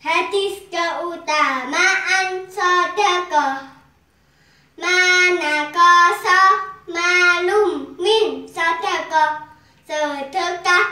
Hadis keutamaan sodako Mana koso malum min sodako Sedekah